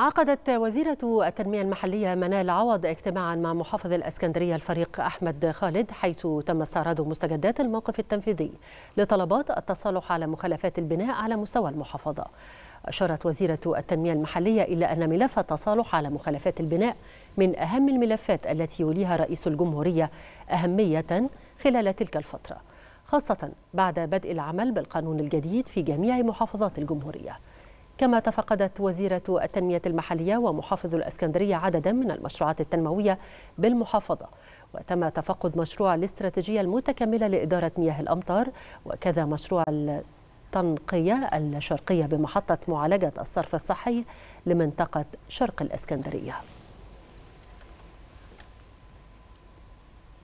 عقدت وزيرة التنمية المحلية منال عوض اجتماعا مع محافظ الأسكندرية الفريق أحمد خالد حيث تم استعراض مستجدات الموقف التنفيذي لطلبات التصالح على مخالفات البناء على مستوى المحافظة أشارت وزيرة التنمية المحلية إلى أن ملف التصالح على مخالفات البناء من أهم الملفات التي يوليها رئيس الجمهورية أهمية خلال تلك الفترة خاصة بعد بدء العمل بالقانون الجديد في جميع محافظات الجمهورية كما تفقدت وزيرة التنمية المحلية ومحافظ الأسكندرية عددا من المشروعات التنموية بالمحافظة وتم تفقد مشروع الاستراتيجية المتكاملة لإدارة مياه الأمطار وكذا مشروع التنقية الشرقية بمحطة معالجة الصرف الصحي لمنطقة شرق الأسكندرية